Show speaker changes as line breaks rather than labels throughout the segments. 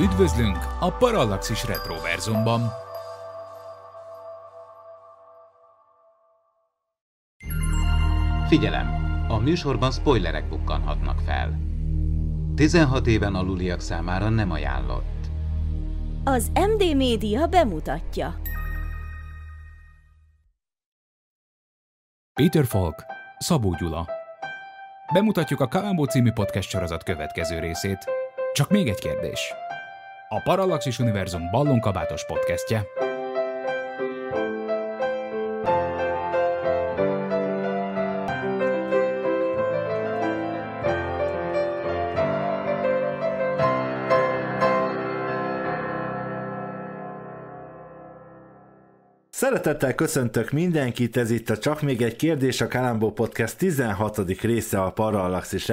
Üdvözlünk a Parallaxis Retroverzumban!
Figyelem! A műsorban spoilerek bukkanhatnak fel. 16 éven aluliak számára nem ajánlott.
Az MD Média bemutatja.
Peter Falk, Szabó Gyula.
Bemutatjuk a Kalambó című podcast sorozat következő részét. Csak még egy kérdés a Parallaxis Univerzum ballonkabátos podcastje.
Szeretettel köszöntök mindenkit, ez itt a Csak még egy kérdés, a Kalambó Podcast 16. része a Parallax és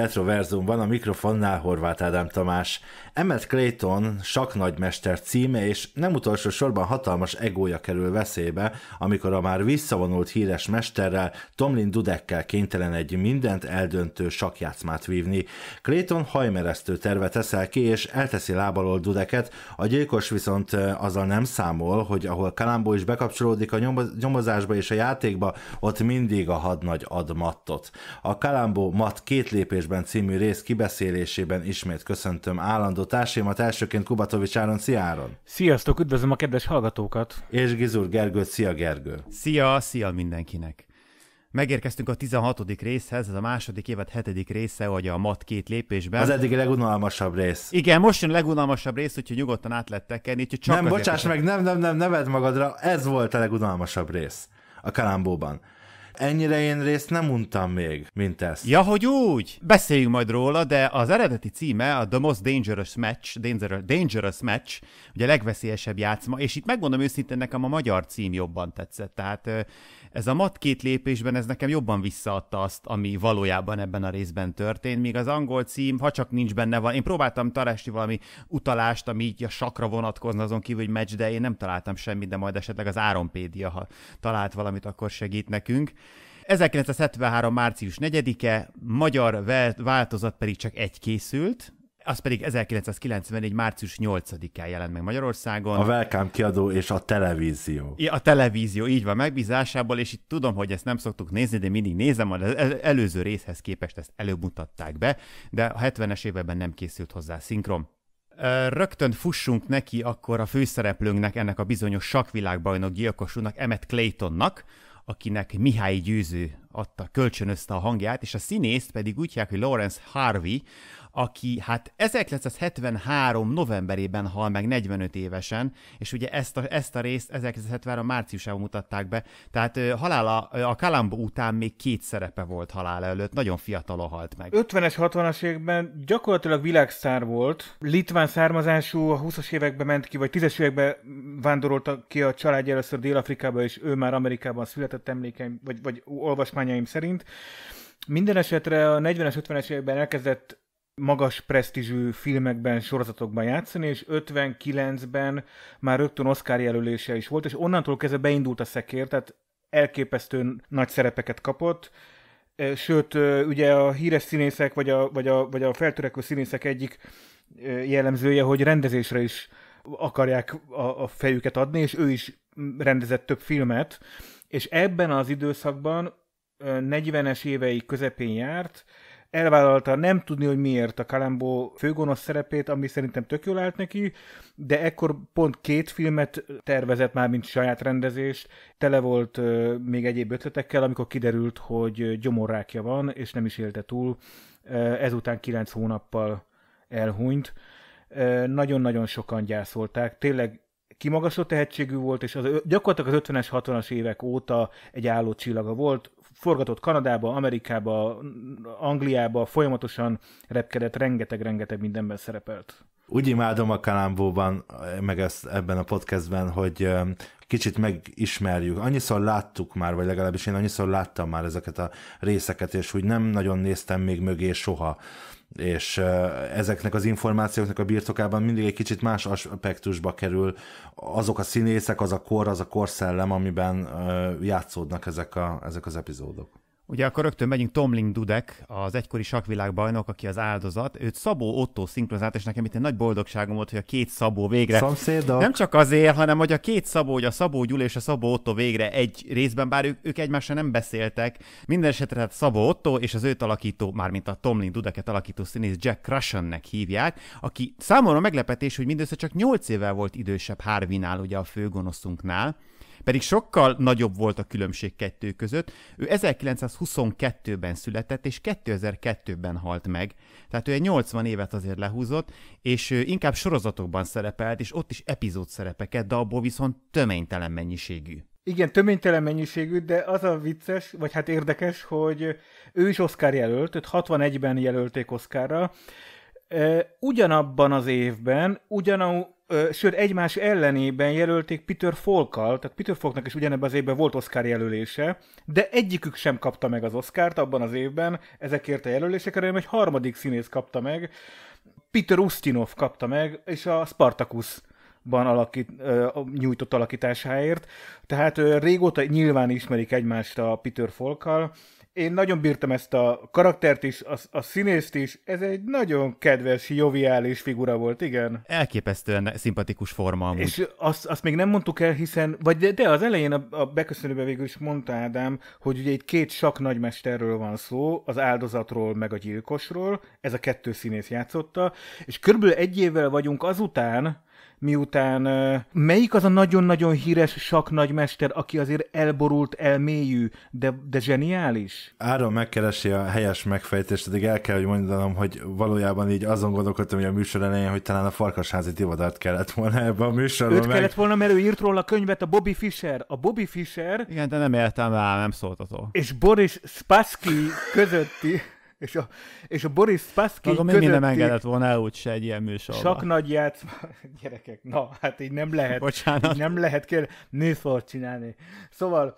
van a mikrofonnál Horváth Ádám Tamás. Emmett Clayton saknagymester címe és nem utolsó sorban hatalmas egója kerül veszélybe, amikor a már visszavonult híres mesterrel, Tomlin Dudekkel kénytelen egy mindent eldöntő sakjátszmát vívni. Clayton hajmeresztő tervet eszel ki, és elteszi lábalól Dudeket, a gyilkos viszont azzal nem számol, hogy ahol Kalambó is bekapcsolódik, beleillik a nyomozásba és a játékba, ott mindig a hadnagy ad mattot. A Kalambó Mat két lépésben című rész kibeszélésében ismét köszöntöm állandó társaimat, elsőként Kubatovics
Áron, szia Áron! Sziasztok, üdvözlöm a kedves hallgatókat! És Gizur Gergőt, szia Gergő! Szia, szia mindenkinek! Megérkeztünk a 16. részhez, ez a második évad hetedik része, vagy a mat két lépésben. Az eddig a
legunalmasabb
rész. Igen, most jön a legunalmasabb rész, úgyhogy nyugodtan át lehet tekerni. csak nem, bocsáss meg,
nem, nem, nem, neved magadra, ez volt a legunalmasabb rész
a Kalambóban. Ennyire én részt nem untam még, mint ezt. Ja, hogy úgy? Beszéljünk majd róla, de az eredeti címe a The Most Dangerous Match, Dangerous, Dangerous Match, ugye a legveszélyesebb játszma, és itt megmondom őszintén, nekem a magyar cím jobban tetszett. Tehát ez a mat két lépésben ez nekem jobban visszaadta azt, ami valójában ebben a részben történt, míg az angol cím, ha csak nincs benne van, én próbáltam találni valami utalást, ami így a sakra vonatkozna azon kívül, hogy meccs, de én nem találtam semmit, de majd esetleg az Áronpédia, ha talált valamit, akkor segít nekünk. 1973. március 4-e, magyar változat pedig csak egy készült, az pedig 1994. március 8-án jelent meg Magyarországon. A Welcome
kiadó és a televízió.
Ja, a televízió, így van, megbízásából, és itt tudom, hogy ezt nem szoktuk nézni, de mindig nézem, az előző részhez képest ezt előbb mutatták be, de a 70-es években nem készült hozzá szinkron. Rögtön fussunk neki akkor a főszereplőnknek, ennek a bizonyos sakvilágbajnok gyilkosúnak, Emmet Claytonnak, akinek Mihály Győző adta, kölcsönözte a hangját, és a színészt pedig úgy hívják, hogy Lawrence Harvey, aki hát 1973. novemberében hal meg 45 évesen, és ugye ezt a, ezt a részt 1973. márciusában mutatták be, tehát ö, halála a kalambó után még két szerepe volt halál előtt, nagyon fiatalon halt meg.
50-es, 60-as években gyakorlatilag világszár volt, litván származású, a 20-as években ment ki, vagy 10-es években vándorolta ki a családja először Dél-Afrikába, és ő már Amerikában született emlékeim, vagy, vagy olvasmányaim szerint. Minden esetre a 40-es, 50-es években elkezdett magas presztízsű filmekben, sorozatokban játszani, és 59-ben már rögtön Oscar jelölése is volt, és onnantól kezdve beindult a szekér, tehát elképesztő nagy szerepeket kapott, sőt, ugye a híres színészek, vagy a, vagy a, vagy a feltörekvő színészek egyik jellemzője, hogy rendezésre is akarják a, a fejüket adni, és ő is rendezett több filmet, és ebben az időszakban 40-es évei közepén járt, elvállalta nem tudni, hogy miért a Kalambó főgonosz szerepét, ami szerintem tök jól állt neki, de ekkor pont két filmet tervezett már, mint saját rendezést, tele volt még egyéb ötletekkel, amikor kiderült, hogy gyomorrákja van, és nem is élte túl, ezután kilenc hónappal elhunyt. Nagyon-nagyon sokan gyászolták, tényleg kimagasló tehetségű volt, és az, gyakorlatilag az 50-es, 60-as évek óta egy álló csillaga volt, forgatott Kanadába, Amerikába, Angliába, folyamatosan repkedett, rengeteg-rengeteg mindenben szerepelt.
Úgy imádom a Kalambóban, meg ezt ebben a podcastben, hogy kicsit megismerjük. Annyiszor láttuk már, vagy legalábbis én annyiszor láttam már ezeket a részeket, és úgy nem nagyon néztem még mögé soha és ezeknek az információknak a birtokában mindig egy kicsit más aspektusba kerül azok a színészek, az a kor, az a korszellem, amiben játszódnak ezek, a, ezek az epizódok.
Ugye akkor rögtön megyünk Tomling Dudek, az egykori sakvilágbajnok, aki az áldozat. Őt Szabó Otto szinkronizált, és nekem itt egy nagy boldogságom volt, hogy a két Szabó végre... Szomszédok. Nem csak azért, hanem hogy a két Szabó, hogy a Szabó Gyula és a Szabó Otto végre egy részben, bár ők, ők egymással nem beszéltek. Minden esetre tehát Szabó Otto és az őt alakító, mármint a Tomling Dudeket alakító színész Jack Crushannek hívják, aki számomra meglepetés, hogy mindössze csak 8 évvel volt idősebb Harvinál, ugye a főgonoszunknál pedig sokkal nagyobb volt a különbség kettő között. Ő 1922-ben született, és 2002-ben halt meg. Tehát ő egy 80 évet azért lehúzott, és inkább sorozatokban szerepelt, és ott is epizód szerepeket, de abból viszont töménytelen mennyiségű.
Igen, töménytelen mennyiségű, de az a vicces, vagy hát érdekes, hogy ő is Oscar jelölt, őt 61-ben jelölték Oscarra, ugyanabban az évben, ugyanú, sőt egymás ellenében jelölték Peter Folkkal, tehát Peter Folknak is ugyanebben az évben volt Oscar jelölése, de egyikük sem kapta meg az Oscárt abban az évben ezekért a jelölésekre, hanem egy harmadik színész kapta meg, Peter Ustinov kapta meg, és a Spartacus ban alakít, nyújtott alakításáért. Tehát régóta nyilván ismerik egymást a Peter Folkkal, én nagyon bírtam ezt a karaktert is, a, a színészt is, ez egy nagyon kedves, joviális figura volt, igen.
Elképesztően szimpatikus forma amúgy. És
azt, azt még nem mondtuk el, hiszen, vagy de, de az elején a, a beköszönőben végül is mondta Ádám, hogy ugye itt két sak nagymesterről van szó, az áldozatról meg a gyilkosról, ez a kettő színész játszotta, és körülbelül egy évvel vagyunk azután, miután melyik az a nagyon-nagyon híres saknagymester, aki azért elborult,
elmélyű, de, de zseniális? Áron megkeresi a helyes megfejtést, pedig el kell, hogy mondanom, hogy valójában így azon gondolkodtam, hogy a műsor elején, hogy talán a farkasházi divadart kellett volna ebbe a műsorba. Őt meg... kellett
volna, mert ő írt róla a könyvet, a Bobby Fischer. A Bobby Fischer... Igen,
de nem értem rá, nem szóltató.
És Boris Spassky közötti és a, és a Boris Spassky Maga közötti... nem engedett volna el úgyse
egy ilyen műsorban. Csak
nagy játszma... Gyerekek, na, hát így nem lehet. Bocsánat. Így nem lehet kér, műsort csinálni. Szóval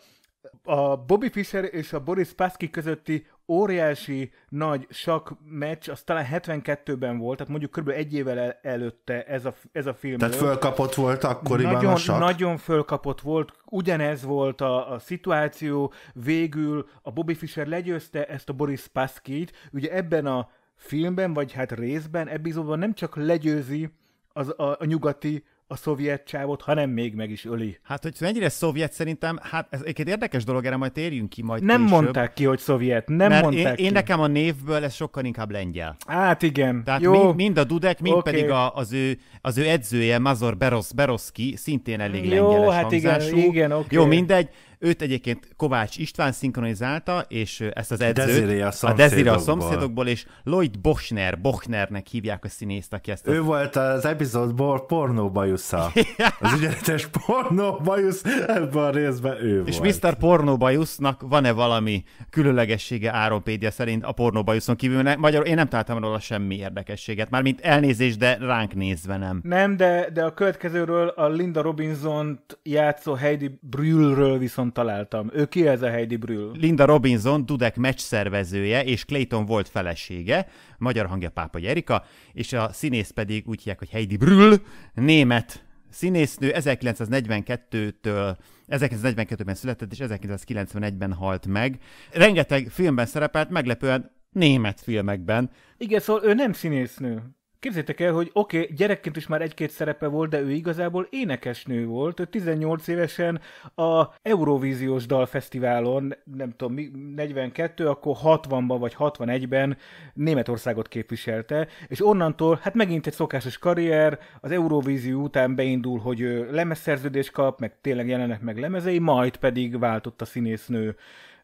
a Bobby Fischer és a Boris Paszki közötti óriási nagy sak meccs, az talán 72-ben volt, tehát mondjuk kb. egy évvel el- előtte ez a, ez a film.
Tehát fölkapott volt akkoriban nagyon, a sak?
Nagyon fölkapott volt, ugyanez volt a, a szituáció, végül a Bobby Fischer legyőzte ezt a Boris Paszkit, ugye ebben a filmben, vagy hát részben, epizódban nem csak legyőzi az, a, a
nyugati a szovjet csávot, hanem még meg is öli. Hát, hogy mennyire szovjet szerintem, hát ez egy érdekes dolog, erre majd térjünk ki majd Nem később. mondták ki, hogy szovjet, nem Mert mondták én, én nekem a névből ez sokkal inkább lengyel. Hát igen. Tehát Jó. Mind, mind a Dudek, mind okay. pedig a, az, ő, az ő edzője, Mazor Beros, Beroszki, szintén elég Jó, hát hangzású. igen, igen, okay. Jó, mindegy. Őt egyébként Kovács István szinkronizálta, és ezt az edzőt, Desiree a, a Desiree a szomszédokból, és Lloyd Bochner, Bochnernek hívják a színészt, aki ezt... Az...
Ő volt az epizódból pornó
bajusza.
az ügyeletes pornó bajusz ebben a részben ő
és volt. És Mr. Pornó bajusznak van-e valami különlegessége Áropédia szerint a pornó bajuszon kívül? Magyarul én nem találtam róla semmi érdekességet, mármint elnézés, de ránk nézve nem.
Nem, de, de a következőről a Linda Robinson játszó Heidi Brühlről viszont találtam.
Ő ki ez a Heidi Brühl? Linda Robinson, Dudek szervezője, és Clayton volt felesége, magyar hangja Pápa Erika, és a színész pedig úgy hívják, hogy Heidi Brühl, német színésznő, 1942-től 1942-ben született, és 1991-ben halt meg. Rengeteg filmben szerepelt, meglepően német filmekben.
Igen, szóval ő nem színésznő. Képzétek el, hogy oké, okay, gyerekként is már egy-két szerepe volt, de ő igazából énekesnő volt. Ő 18 évesen a Eurovíziós Dalfesztiválon, nem tudom, 42, akkor 60-ban vagy 61-ben Németországot képviselte, és onnantól, hát megint egy szokásos karrier, az Eurovízió után beindul, hogy lemezszerződést kap, meg tényleg jelenek meg lemezei, majd pedig váltott a színésznő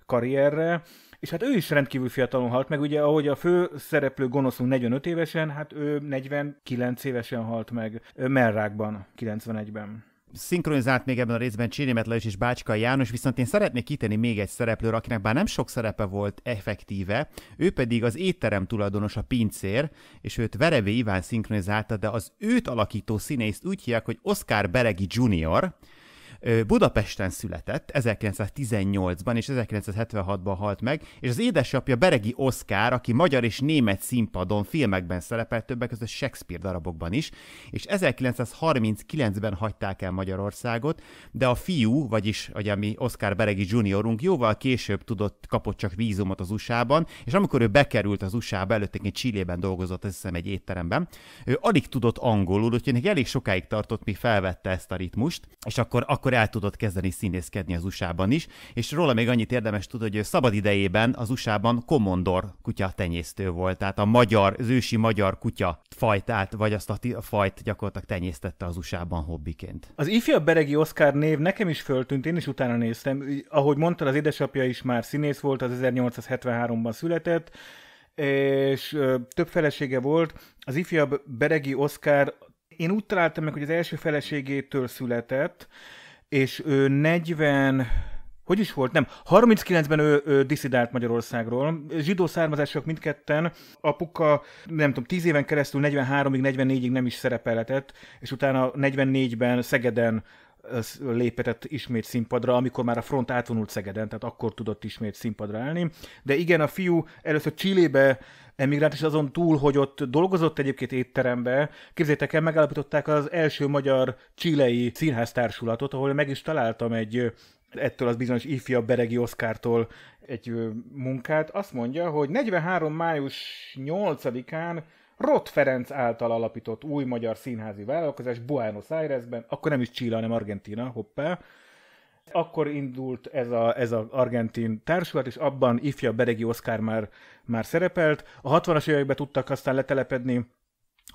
karrierre. És hát ő is rendkívül fiatalon halt meg, ugye ahogy a fő szereplő gonoszunk 45 évesen, hát ő 49 évesen halt meg Merrákban, 91-ben
szinkronizált még ebben a részben Csirimet Lajos és Bácska János, viszont én szeretnék kitenni még egy szereplőr, akinek bár nem sok szerepe volt effektíve, ő pedig az étterem tulajdonos a pincér, és őt Verevé Iván szinkronizálta, de az őt alakító színészt úgy hívják, hogy Oscar Beregi Junior. Budapesten született 1918-ban, és 1976-ban halt meg, és az édesapja Beregi Oszkár, aki magyar és német színpadon filmekben szerepelt, többek között Shakespeare darabokban is, és 1939-ben hagyták el Magyarországot, de a fiú, vagyis ugye mi Oszkár Beregi juniorunk jóval később tudott, kapott csak vízumot az USA-ban, és amikor ő bekerült az USA-ba, egy Csillében dolgozott, azt hiszem egy étteremben, ő alig tudott angolul, úgyhogy elég sokáig tartott, mi felvette ezt a ritmust, és akkor, akkor el tudott kezdeni színészkedni az USA-ban is, és róla még annyit érdemes tudni, hogy szabad idejében az USA-ban komondor kutya tenyésztő volt, tehát a magyar, az ősi magyar kutya fajtát, vagy azt a fajt gyakorlatilag tenyésztette az USA-ban hobbiként.
Az ifjabb beregi Oscar név nekem is föltűnt, én is utána néztem. Ahogy mondta az édesapja is már színész volt, az 1873-ban született, és több felesége volt. Az ifjabb Beregi Oscar én úgy találtam meg, hogy az első feleségétől született, és ő 40, hogy is volt? Nem, 39-ben ő, ő diszidált Magyarországról. Zsidó származások mindketten. Apuka, nem tudom, 10 éven keresztül 43-ig, 44-ig nem is szerepelhetett, és utána 44-ben Szegeden lépetett ismét színpadra, amikor már a front átvonult Szegeden, tehát akkor tudott ismét színpadra állni. De igen, a fiú először Csillébe emigrált, és azon túl, hogy ott dolgozott egyébként étterembe, képzétek el, megállapították az első magyar csilei színháztársulatot, ahol meg is találtam egy ettől az bizonyos ifjabb Beregi Oszkártól egy munkát. Azt mondja, hogy 43. május 8-án Rott Ferenc által alapított új magyar színházi vállalkozás Buenos Airesben, akkor nem is Chile, hanem Argentina, hoppá, akkor indult ez a, ez a argentin társulat, és abban ifjabb Beregi Oszkár már, már szerepelt. A 60-as években tudtak aztán letelepedni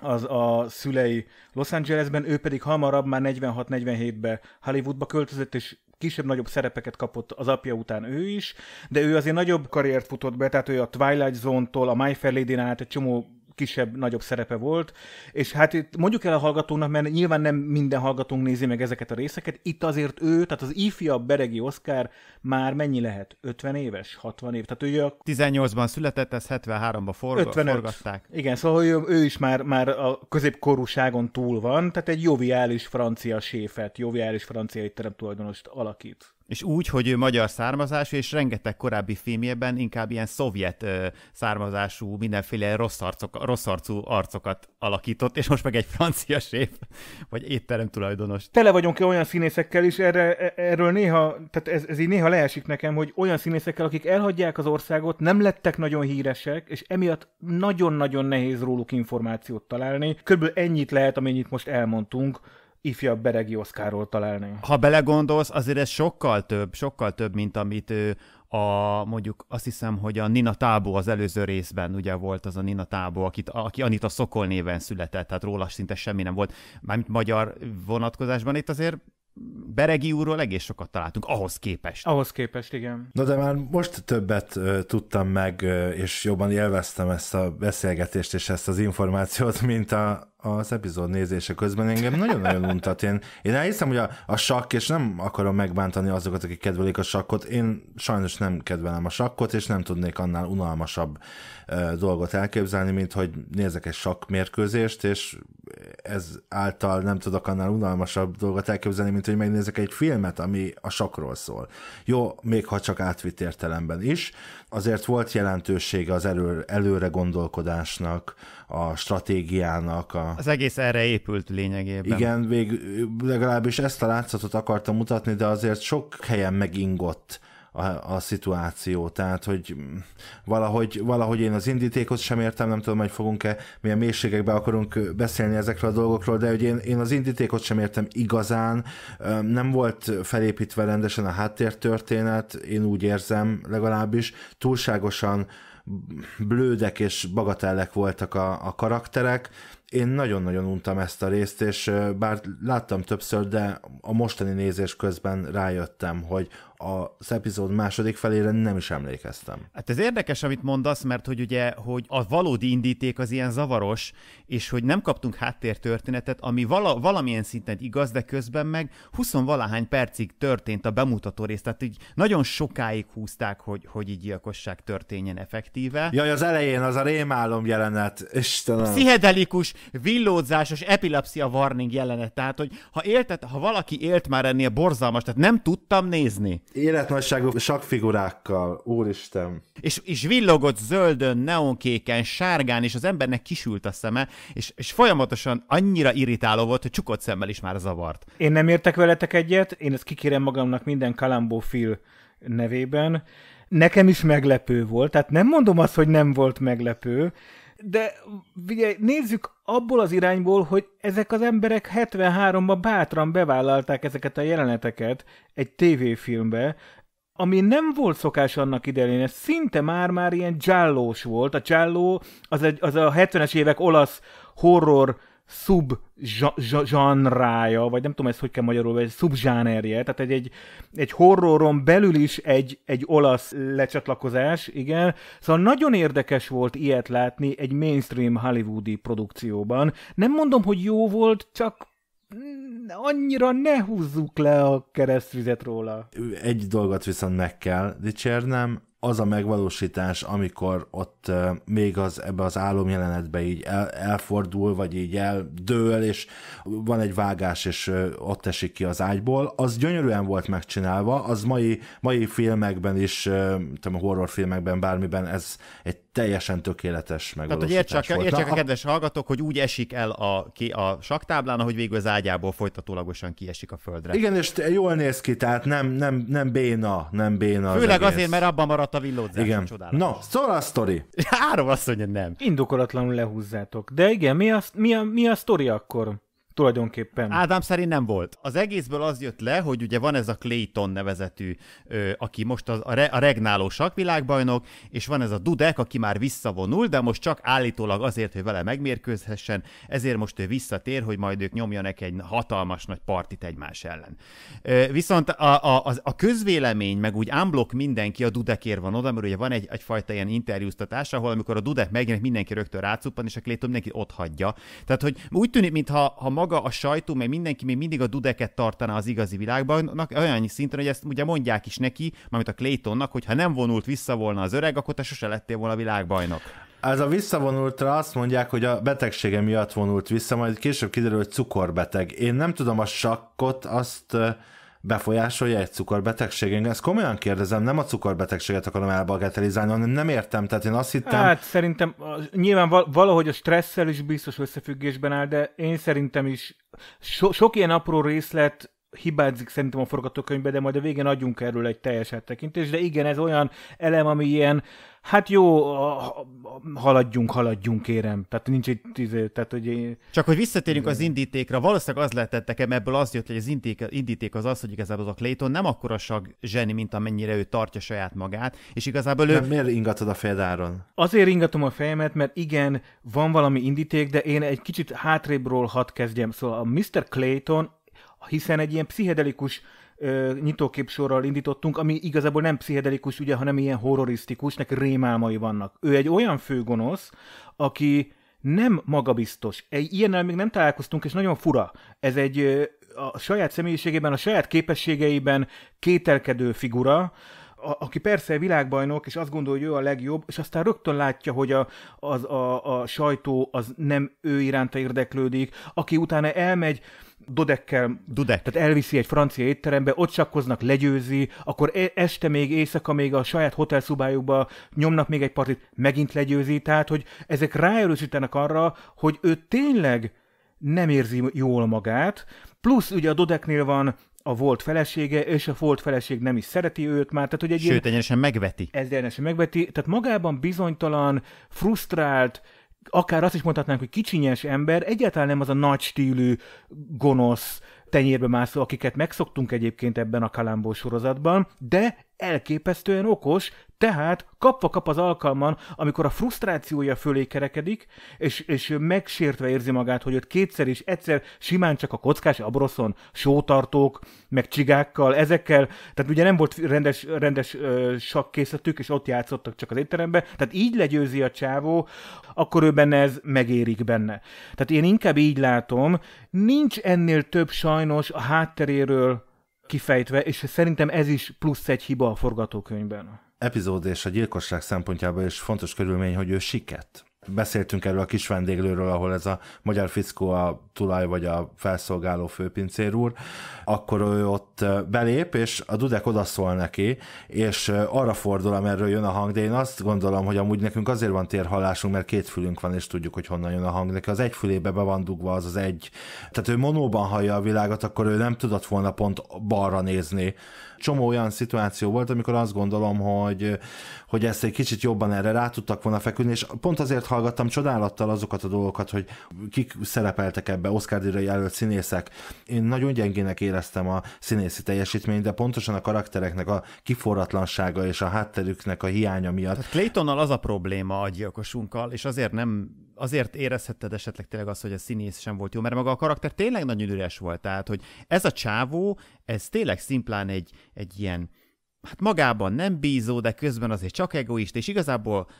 az a szülei Los Angelesben, ő pedig hamarabb, már 46-47-ben Hollywoodba költözött, és kisebb-nagyobb szerepeket kapott az apja után ő is, de ő azért nagyobb karriert futott be, tehát ő a Twilight Zone-tól, a My Fair Lady-n át egy csomó kisebb, nagyobb szerepe volt, és hát itt mondjuk el a hallgatónak, mert nyilván nem minden hallgatónk nézi meg ezeket a részeket, itt azért ő, tehát az ifjabb Beregi Oszkár már mennyi lehet? 50 éves? 60 év? Tehát ő a... 18-ban született, ez 73-ban forg... 55. forgatták. Igen, szóval ő, ő is már, már a középkorúságon túl van, tehát egy joviális francia séfet, joviális francia étterem tulajdonost alakít.
És úgy, hogy ő magyar származású, és rengeteg korábbi filmjében inkább ilyen szovjet ö, származású, mindenféle rossz, arcok, rossz arcú arcokat alakított, és most meg egy francia séf, vagy étterem tulajdonos.
Tele vagyunk olyan színészekkel is, erre, e, erről néha, tehát ez, ez így néha leesik nekem, hogy olyan színészekkel, akik elhagyják az országot, nem lettek nagyon híresek, és emiatt nagyon-nagyon nehéz róluk információt találni. Körülbelül ennyit lehet, amennyit most elmondtunk ifjabb Beregi Oszkáról találni.
Ha belegondolsz, azért ez sokkal több, sokkal több, mint amit a, mondjuk azt hiszem, hogy a Nina Tábó az előző részben ugye volt az a Nina Tábó, akit, aki Anita Szokol néven született, tehát róla szinte semmi nem volt. Mármint magyar vonatkozásban itt azért Beregi úrról egész sokat találtunk, ahhoz képest. Ahhoz képest, igen.
Na de már most többet uh, tudtam meg, uh, és jobban élveztem ezt a beszélgetést és ezt az információt, mint a, az epizód nézése közben engem nagyon-nagyon untat. Én, én elhiszem, hogy a, a sakk, és nem akarom megbántani azokat, akik kedvelik a sakkot, én sajnos nem kedvelem a sakkot, és nem tudnék annál unalmasabb uh, dolgot elképzelni, mint hogy nézek egy sakk mérkőzést, és ez által nem tudok annál unalmasabb dolgot elképzelni, mint hogy megnézek egy filmet, ami a sakról szól. Jó, még ha csak átvitt értelemben is, azért volt jelentősége az elő, előre gondolkodásnak, a stratégiának. A... Az egész erre épült lényegében. Igen, vég, legalábbis ezt a látszatot akartam mutatni, de azért sok helyen megingott a, a szituáció. Tehát, hogy valahogy, valahogy én az indítékot sem értem, nem tudom, hogy fogunk-e, milyen mélységekbe akarunk beszélni ezekről a dolgokról, de hogy én, én az indítékot sem értem igazán, nem volt felépítve rendesen a háttértörténet, én úgy érzem legalábbis, túlságosan blődek és bagatellek voltak a, a karakterek. Én nagyon-nagyon untam ezt a részt, és bár láttam többször, de a mostani nézés közben rájöttem, hogy az epizód második felére nem is emlékeztem.
Hát ez érdekes, amit mondasz, mert hogy ugye, hogy a valódi indíték az ilyen zavaros, és hogy nem kaptunk háttértörténetet, ami vala, valamilyen szinten igaz, de közben meg 20 valahány percig történt a bemutató rész, tehát így nagyon sokáig húzták, hogy, hogy így gyilkosság történjen effektíve. Jaj, az elején az a rémálom jelenet, Istenem. Pszichedelikus, villódzásos epilepsia warning jelenet, tehát hogy ha éltet, ha valaki élt már ennél borzalmas, tehát nem tudtam nézni
életnagyságú
sakfigurákkal, úristen. És, és villogott zöldön, neonkéken, sárgán, és az embernek kisült a szeme, és, és folyamatosan annyira irritáló volt, hogy csukott szemmel is már zavart.
Én nem értek veletek egyet, én ezt kikérem magamnak minden Kalambó Phil nevében. Nekem is meglepő volt, tehát nem mondom azt, hogy nem volt meglepő, de ugye nézzük abból az irányból, hogy ezek az emberek 73-ban bátran bevállalták ezeket a jeleneteket egy tévéfilmbe, ami nem volt szokás annak idején, ez szinte már-már ilyen giallós volt. A giallo az, egy, az a 70-es évek olasz horror szubzsanrája, vagy nem tudom ezt hogy kell magyarul, vagy szubzsánerje, tehát egy, egy, egy horroron belül is egy, egy olasz lecsatlakozás, igen. Szóval nagyon érdekes volt ilyet látni egy mainstream hollywoodi produkcióban. Nem mondom, hogy jó volt, csak annyira ne húzzuk le a keresztvizet róla.
Egy dolgot viszont meg kell dicsérnem, az a megvalósítás, amikor ott még az, ebbe az álomjelenetbe így el, elfordul, vagy így eldől, és van egy vágás, és ott esik ki az ágyból, az gyönyörűen volt megcsinálva, az mai, mai filmekben is, tudom, horrorfilmekben, bármiben ez egy teljesen tökéletes megvalósítás Tehát, hogy értsak, értsak a
kedves hallgatók, hogy úgy esik el a, ki a saktáblán, ahogy végül az ágyából folytatólagosan kiesik a földre. Igen,
és jól néz ki, tehát nem, nem, nem béna, nem béna. Főleg az azért,
mert abban maradt a villódzás. Igen. Csodálatos.
No, szól a sztori. Három azt mondja, nem.
Indokolatlanul lehúzzátok.
De igen, mi a, mi a, mi a sztori akkor? Tulajdonképpen. Ádám szerint nem volt. Az egészből az jött le, hogy ugye van ez a Clayton nevezetű, ö, aki most az, a, re, a regnáló sakvilágbajnok, és van ez a Dudek, aki már visszavonul, de most csak állítólag azért, hogy vele megmérkőzhessen, ezért most ő visszatér, hogy majd ők nyomjanak egy hatalmas nagy partit egymás ellen. Ö, viszont a, a, a, a közvélemény, meg úgy ámblok mindenki a Dudekért van oda, mert ugye van egy, egyfajta ilyen interjúztatás, ahol amikor a Dudek megjelenik, mindenki rögtön rácuppan, és a Clayton mindenki ott hagyja. Tehát, hogy úgy tűnik, mintha ha maga a sajtó, mert mindenki még mindig a dudeket tartaná az igazi világban, olyan szinten, hogy ezt ugye mondják is neki, mármint a Claytonnak, hogy ha nem vonult vissza volna az öreg, akkor te sose lettél volna világbajnok. Ez a
visszavonultra azt mondják, hogy a betegsége miatt vonult vissza, majd később kiderül, hogy cukorbeteg. Én nem tudom a sakkot, azt befolyásolja egy cukorbetegségünk? Ezt komolyan kérdezem, nem a cukorbetegséget akarom elbagatelizálni, hanem nem értem, tehát én azt hittem... Hát
szerintem nyilván valahogy a stresszel is biztos összefüggésben áll, de én szerintem is so- sok ilyen apró részlet hibázik szerintem a forgatókönyvbe, de majd a végén adjunk erről egy teljes áttekintést, de igen, ez olyan elem, ami ilyen, hát jó, haladjunk, haladjunk, kérem. Tehát nincs egy tíz, izé, tehát hogy... Csak hogy visszatérjünk az
indítékra, valószínűleg az lehetett nekem, ebből az jött, hogy az indíték, indíték az az, hogy igazából az a Clayton nem akkora sag zseni, mint amennyire ő tartja saját magát, és igazából ő... Nem, miért ingatod a fejedáron?
Azért
ingatom a fejemet, mert igen, van valami indíték, de én egy kicsit hátrébről hat kezdjem. Szóval a Mr. Clayton hiszen egy ilyen pszichedelikus nyitóképsorral indítottunk, ami igazából nem pszichedelikus, ugye, hanem ilyen horrorisztikus, neki rémálmai vannak. Ő egy olyan főgonosz, aki nem magabiztos. Egy, ilyennel még nem találkoztunk, és nagyon fura. Ez egy a saját személyiségében, a saját képességeiben kételkedő figura, a, aki persze világbajnok, és azt gondolja, hogy ő a legjobb, és aztán rögtön látja, hogy a, az, a, a sajtó az nem ő iránta érdeklődik, aki utána elmegy, Dodekkel, Dudek. tehát elviszi egy francia étterembe, ott csakkoznak, legyőzi, akkor e, este még, éjszaka még a saját hotelszobájukba nyomnak még egy partit, megint legyőzi, tehát hogy ezek ráerősítenek arra, hogy ő tényleg nem érzi jól magát, plusz ugye a Dodeknél van a volt felesége, és a volt feleség nem is szereti őt már. Tehát, hogy egy Sőt,
egyenesen megveti.
Ez egyenesen megveti. Tehát magában bizonytalan, frusztrált, akár azt is mondhatnánk, hogy kicsinyes ember, egyáltalán nem az a nagy stílű, gonosz, tenyérbe mászó, akiket megszoktunk egyébként ebben a Kalambó sorozatban, de elképesztően okos, tehát kapva kap az alkalman, amikor a frusztrációja fölé kerekedik, és, és megsértve érzi magát, hogy ott kétszer is, egyszer simán csak a kockás abroszon, sótartók, meg csigákkal, ezekkel, tehát ugye nem volt rendes, rendes uh, sakkészletük, és ott játszottak csak az étterembe, tehát így legyőzi a csávó, akkor ő benne ez megérik benne. Tehát én inkább így látom, nincs ennél több sajnos a hátteréről kifejtve, és szerintem ez is plusz egy hiba a forgatókönyvben.
Epizód és a gyilkosság szempontjából is fontos körülmény, hogy ő siket. Beszéltünk erről a kis vendéglőről, ahol ez a magyar fickó a tulaj vagy a felszolgáló főpincér úr, akkor ő ott belép, és a Dudek odaszól neki, és arra fordul, amerről jön a hang, de én azt gondolom, hogy amúgy nekünk azért van térhallásunk, mert két fülünk van, és tudjuk, hogy honnan jön a hang. Neki az egy fülébe be van dugva az az egy. Tehát ő monóban hallja a világot, akkor ő nem tudott volna pont balra nézni, csomó olyan szituáció volt, amikor azt gondolom, hogy, hogy ezt egy kicsit jobban erre rá tudtak volna feküdni, és pont azért hallgattam csodálattal azokat a dolgokat, hogy kik szerepeltek ebbe, Oscar díjra jelölt színészek. Én nagyon gyengének éreztem a színészi teljesítményt, de pontosan a karaktereknek a kiforratlansága
és a hátterüknek a hiánya miatt. Tehát Claytonnal az a probléma a gyilkosunkkal, és azért nem azért érezhetted esetleg tényleg azt, hogy a színész sem volt jó, mert maga a karakter tényleg nagyon üres volt. Tehát, hogy ez a csávó, ez tényleg szimplán egy, egy ilyen, hát magában nem bízó, de közben azért csak egoist, és igazából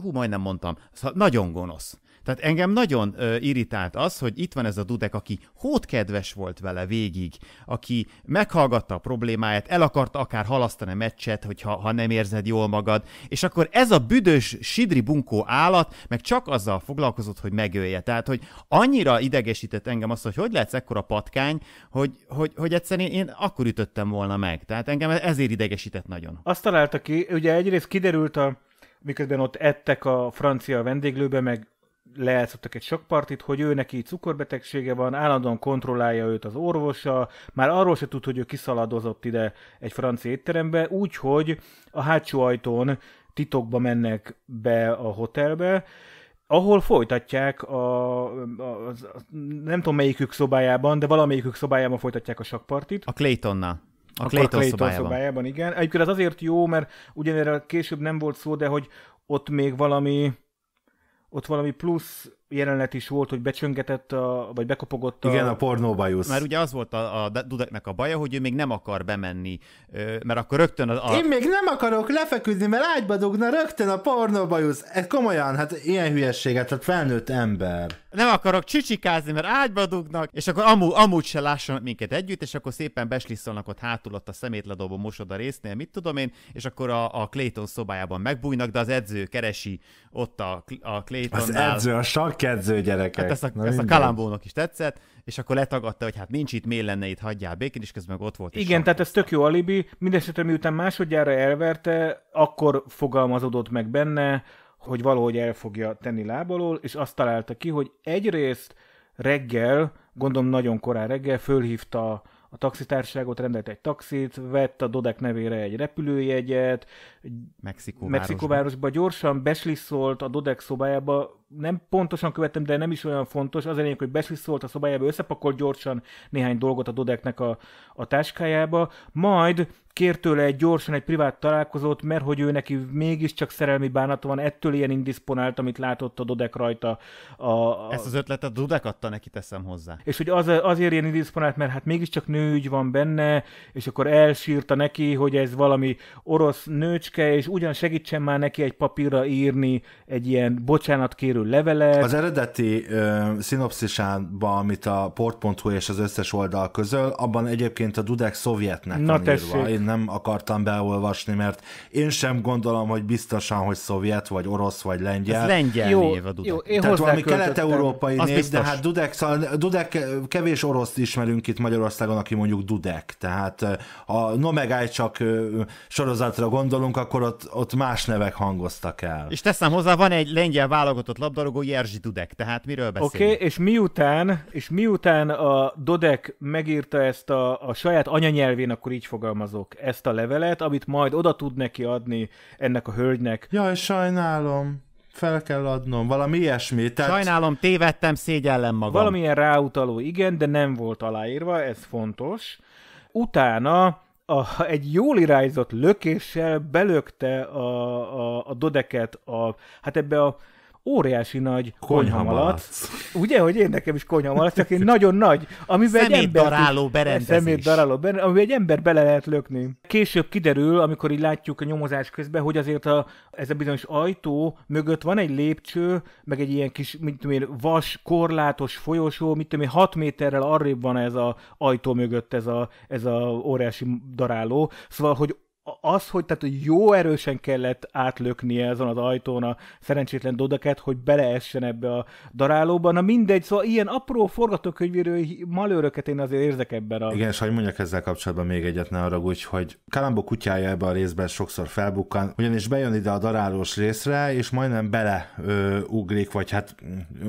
hú, majdnem mondtam, szóval nagyon gonosz. Tehát engem nagyon ö, irritált az, hogy itt van ez a Dudek, aki hótkedves volt vele végig, aki meghallgatta a problémáját, el akarta akár halasztani a meccset, hogyha, ha nem érzed jól magad, és akkor ez a büdös, sidri bunkó állat meg csak azzal foglalkozott, hogy megölje. Tehát, hogy annyira idegesített engem azt, hogy hogy lehetsz ekkora patkány, hogy, hogy, hogy egyszerűen én akkor ütöttem volna meg. Tehát engem ezért idegesített nagyon. Azt
találta ki, ugye egyrészt kiderült a miközben ott ettek a francia vendéglőbe, meg lejátszottak egy sok partit, hogy ő neki cukorbetegsége van, állandóan kontrollálja őt az orvosa, már arról se tud, hogy ő kiszaladozott ide egy francia étterembe, úgyhogy a hátsó ajtón titokba mennek be a hotelbe, ahol folytatják a, a, a, nem tudom melyikük szobájában, de valamelyikük szobájában folytatják a sakpartit. A Claytonnal. A Clayton, a Clayton szobájában. szobájában. igen. Egyébként az azért jó, mert ugyanerre később nem volt szó, de hogy ott még valami ott valami plusz jelenet is volt, hogy becsöngetett, a, vagy bekopogott. A... Igen, a pornóbajusz. Mert
ugye az volt a, a Dudeknek a baja, hogy ő még nem akar bemenni, mert akkor rögtön a... a... Én még
nem akarok lefeküdni, mert ágyba dugna rögtön a pornóbajusz. Ez komolyan, hát ilyen hülyességet, tehát felnőtt ember.
Nem akarok csicsikázni, mert ágyba dugnak, és akkor amú, amúgy se lássanak minket együtt, és akkor szépen beslisszolnak ott hátul ott a szemétladóba mosoda résznél, mit tudom én, és akkor a, a Clayton szobájában megbújnak, de az edző keresi ott a, a Claytonnál. Az edző a sark kedző gyerekek. Hát ezt a, Na ezt a kalambónak is tetszett, és akkor letagadta, hogy hát nincs itt, miért lenne itt, hagyjál békén, és közben meg ott volt. Igen,
tehát ez tök jó alibi. Mindenesetre miután másodjára elverte, akkor fogalmazódott meg benne, hogy valahogy el fogja tenni lábalól, és azt találta ki, hogy egyrészt reggel, gondolom nagyon korán reggel fölhívta a taxitárságot, rendelt egy taxit, vett a Dodek nevére egy repülőjegyet, Mexikóvárosba. Mexikóvárosba gyorsan beslisszolt a Dodek szobájába, nem pontosan követtem, de nem is olyan fontos, az lényeg, hogy beslisszolt a szobájába, összepakolt gyorsan néhány dolgot a Dodeknek a, a táskájába, majd kér tőle egy gyorsan egy privát találkozót, mert hogy ő neki mégiscsak szerelmi bánata van, ettől ilyen indisponált, amit látott a Dodek
rajta. A, a... Ezt az ötletet Dodek adta neki, teszem hozzá.
És hogy az, azért ilyen indisponált, mert hát mégiscsak nőügy van benne, és akkor elsírta neki, hogy ez valami orosz nőcs kecske, és ugyan segítsen már neki egy papírra írni
egy ilyen bocsánatkérő levelet. Az eredeti ö, szinopszisában, amit a port.hu és az összes oldal közöl, abban egyébként a Dudek szovjetnek Na, van tessék. írva. Én nem akartam beolvasni, mert én sem gondolom, hogy biztosan, hogy szovjet, vagy orosz, vagy lengyel. Ez lengyel jó, név a Dudek. Jó, Tehát valami kelet-európai név, biztos. de hát Dudek, szóval Dudek, kevés oroszt ismerünk itt Magyarországon, aki mondjuk Dudek. Tehát ha Nomegáj csak sorozatra gondolunk, akkor ott, ott más nevek hangoztak el.
És teszem hozzá, van egy lengyel válogatott labdarúgó, Jerzy Dudek, tehát miről beszélünk? Oké, okay, és miután, és miután a Dodek
megírta ezt a, a saját anyanyelvén, akkor így fogalmazok, ezt a levelet, amit majd oda tud neki adni ennek a hölgynek. Jaj, sajnálom fel kell adnom, valami ilyesmi. Tehát... Sajnálom, tévedtem, szégyellem magam. Valamilyen ráutaló, igen, de nem volt aláírva, ez fontos. Utána a, egy jól irányzott lökéssel belökte a, a, a dodeket a, hát ebbe a óriási nagy konyhamalac. Ugye, hogy én nekem is konyhamalac, csak én nagyon nagy, amiben egy ember... daráló berendezés. Szemét daráló berendezés, amiben egy ember bele lehet lökni. Később kiderül, amikor így látjuk a nyomozás közben, hogy azért a, ez a bizonyos ajtó mögött van egy lépcső, meg egy ilyen kis, mint tudom én, vas, korlátos folyosó, mint tudom én, 6 méterrel arrébb van ez a ajtó mögött ez a, ez a óriási daráló. Szóval, hogy az, hogy, tehát, hogy jó erősen kellett átlöknie ezen az ajtón a szerencsétlen dodeket, hogy beleessen ebbe a darálóba. Na mindegy, szóval ilyen apró forgatókönyvérői malőröket én azért érzek ebben. A... Igen,
és hogy mondjak ezzel kapcsolatban még egyet, ne haragudj, hogy Kalambó kutyája ebben a részben sokszor felbukkan, ugyanis bejön ide a darálós részre, és majdnem bele ö, ugrik, vagy hát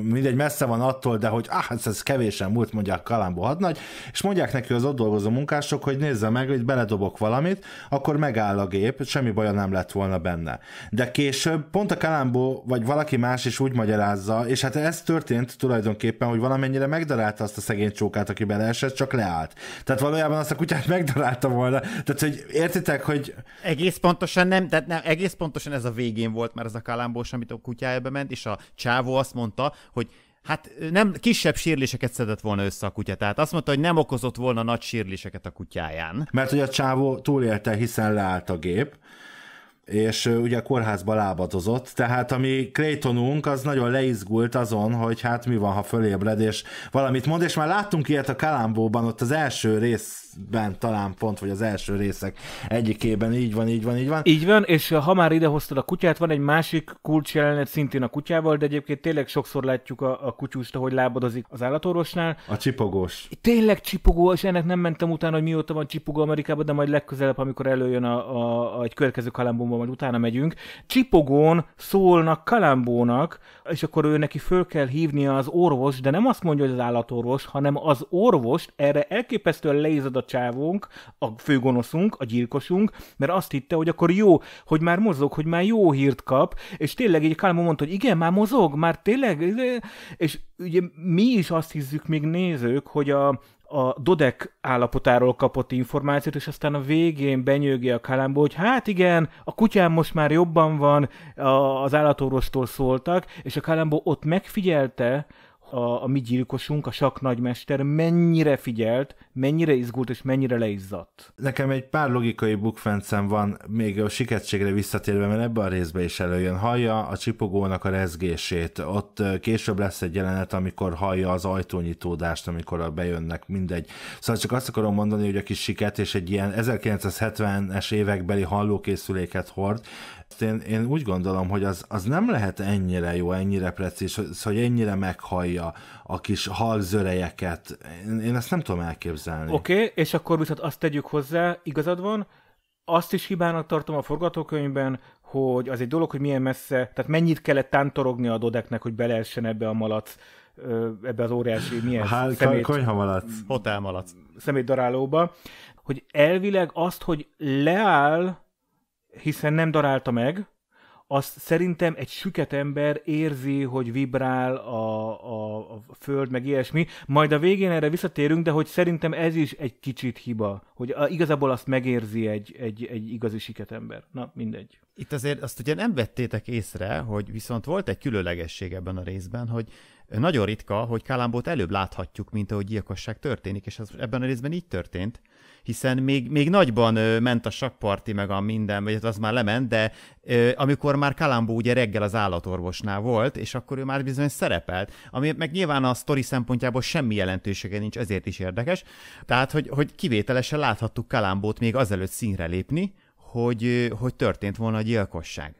mindegy, messze van attól, de hogy ah, ez, ez kevésen múlt, mondják Kalambó hadnagy, és mondják neki az ott dolgozó munkások, hogy nézze meg, hogy beledobok valamit, akkor meg megáll a gép, semmi baja nem lett volna benne. De később pont a Kalambó, vagy valaki más is úgy magyarázza, és hát ez történt tulajdonképpen, hogy valamennyire megdarálta azt a szegény csókát, aki beleesett, csak leállt. Tehát valójában azt a kutyát megdarálta volna. Tehát, hogy értitek,
hogy... Egész pontosan nem, tehát nem, egész pontosan ez a végén volt mert ez a Kalambó, amit a kutyájába ment, és a csávó azt mondta, hogy Hát nem, kisebb sérüléseket szedett volna össze a kutya, tehát azt mondta, hogy nem okozott volna nagy sérüléseket a kutyáján.
Mert hogy a csávó túlélte, hiszen leállt a gép, és ugye a kórházba lábadozott, tehát ami Claytonunk az nagyon leizgult azon, hogy hát mi van, ha fölébred, és valamit mond, és már láttunk ilyet a Kalambóban, ott az első rész részben talán pont, vagy az első részek egyikében, így van, így van, így van.
Így van, és ha már idehoztad a kutyát, van egy másik kulcsjelenet szintén a kutyával, de egyébként tényleg sokszor látjuk a, a kutyust, ahogy lábadozik az állatorvosnál.
A csipogós.
Tényleg csipogó, és ennek nem mentem utána, hogy mióta van csipogó Amerikában, de majd legközelebb, amikor előjön a, a, a egy következő kalambomba, majd utána megyünk. Csipogón szólnak kalambónak, és akkor ő neki föl kell hívnia az orvos, de nem azt mondja, hogy az állatorvos, hanem az orvost, erre elképesztően leízad a csávunk, a főgonoszunk, a gyilkosunk, mert azt hitte, hogy akkor jó, hogy már mozog, hogy már jó hírt kap, és tényleg egy Kálmó mondta, hogy igen, már mozog, már tényleg, és ugye mi is azt hiszük még nézők, hogy a, a Dodek állapotáról kapott információt, és aztán a végén benyőgi a kalámba, hogy hát igen, a kutyám most már jobban van, az állatorvostól szóltak, és a kalámba ott megfigyelte, a, a mi gyilkosunk, a sak nagymester mennyire figyelt, mennyire izgult és mennyire leizzadt.
Nekem egy pár logikai bukfencem van, még a siketségre visszatérve, mert ebben a részben is előjön. Hallja a csipogónak a rezgését, ott később lesz egy jelenet, amikor hallja az ajtónyitódást, amikor bejönnek, mindegy. Szóval csak azt akarom mondani, hogy a kis siket és egy ilyen 1970-es évekbeli hallókészüléket hord, én, én úgy gondolom, hogy az, az nem lehet ennyire jó, ennyire precíz, hogy szóval, ennyire meghallja a kis halzörejeket. Én, én ezt nem tudom elképzelni.
Oké, okay, és akkor viszont azt tegyük hozzá, igazad van, azt is hibának tartom a forgatókönyvben, hogy az egy dolog, hogy milyen messze, tehát mennyit kellett tántorogni a Dodeknek, hogy beleessen ebbe a malac, ebbe az óriási, milyen Hál, szemét...
Konyhamalac. Hotelmalac.
Szemét darálóba, hogy elvileg azt, hogy leáll hiszen nem darálta meg, azt szerintem egy süket ember érzi, hogy vibrál a, a, a föld, meg ilyesmi. Majd a végén erre visszatérünk, de hogy szerintem ez is egy kicsit hiba, hogy a, igazából azt megérzi egy, egy, egy igazi siket ember. Na, mindegy.
Itt azért azt ugye nem vettétek észre, hogy viszont volt egy különlegesség ebben a részben, hogy nagyon ritka, hogy Kálámbót előbb láthatjuk, mint ahogy gyilkosság történik, és ez ebben a részben így történt hiszen még, még nagyban ö, ment a sakparti, meg a minden, vagy hát az már lement, de ö, amikor már Kalambó ugye reggel az állatorvosnál volt, és akkor ő már bizony szerepelt, ami meg nyilván a sztori szempontjából semmi jelentősége nincs, ezért is érdekes. Tehát, hogy, hogy kivételesen láthattuk Kalambót még azelőtt színre lépni, hogy, hogy történt volna a gyilkosság.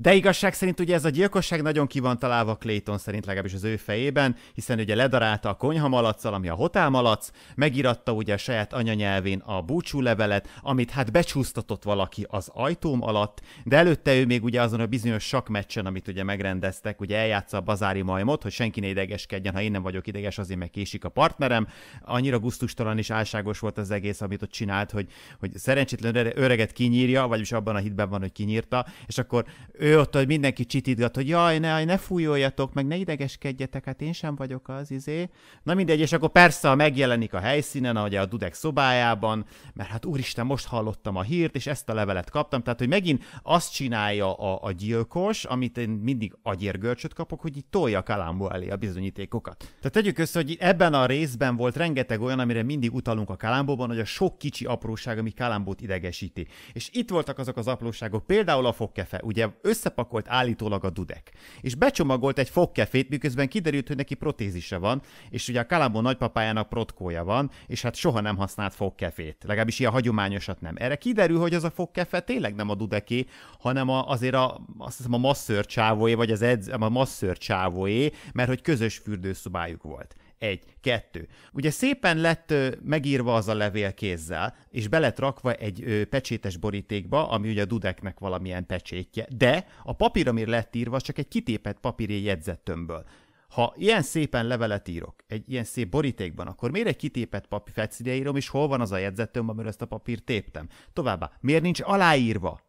De igazság szerint ugye ez a gyilkosság nagyon ki van találva Clayton szerint, legalábbis az ő fejében, hiszen ugye ledarálta a konyhamalacsal, ami a hotelmalac, megiratta ugye a saját anyanyelvén a búcsú levelet, amit hát becsúsztatott valaki az ajtóm alatt, de előtte ő még ugye azon a bizonyos sakmeccsen, amit ugye megrendeztek, ugye eljátsza a bazári majmot, hogy senki ne idegeskedjen, ha én nem vagyok ideges, azért meg késik a partnerem. Annyira guztustalan és álságos volt az egész, amit ott csinált, hogy, hogy szerencsétlen öreget kinyírja, vagyis abban a hitben van, hogy kinyírta, és akkor ő ő ott, hogy mindenki csitítgat, hogy jaj, ne, ne fújoljatok, meg ne idegeskedjetek, hát én sem vagyok az, izé. Na mindegy, és akkor persze, ha megjelenik a helyszínen, ahogy a Dudek szobájában, mert hát úristen, most hallottam a hírt, és ezt a levelet kaptam, tehát, hogy megint azt csinálja a, a gyilkos, amit én mindig agyérgörcsöt kapok, hogy így tolja Kalambó elé a bizonyítékokat. Tehát tegyük össze, hogy ebben a részben volt rengeteg olyan, amire mindig utalunk a Kalambóban, hogy a sok kicsi apróság, ami Kalambót idegesíti. És itt voltak azok az apróságok, például a fogkefe, ugye össze összepakolt állítólag a Dudek. És becsomagolt egy fogkefét, miközben kiderült, hogy neki protézise van, és ugye a Kalambó nagypapájának protkója van, és hát soha nem használt fogkefét. Legalábbis ilyen hagyományosat nem. Erre kiderül, hogy az a fogkefe tényleg nem a Dudeké, hanem a, azért a, azt hiszem a masször csávóé, vagy az edz, a masször csávóé, mert hogy közös fürdőszobájuk volt egy, kettő. Ugye szépen lett megírva az a levél kézzel, és belet rakva egy pecsétes borítékba, ami ugye a Dudeknek valamilyen pecsétje, de a papír, amire lett írva, csak egy kitépett papíré jegyzettömből. Ha ilyen szépen levelet írok, egy ilyen szép borítékban, akkor miért egy kitépett papír írom, és hol van az a jegyzettömb, amiről ezt a papírt téptem? Továbbá, miért nincs aláírva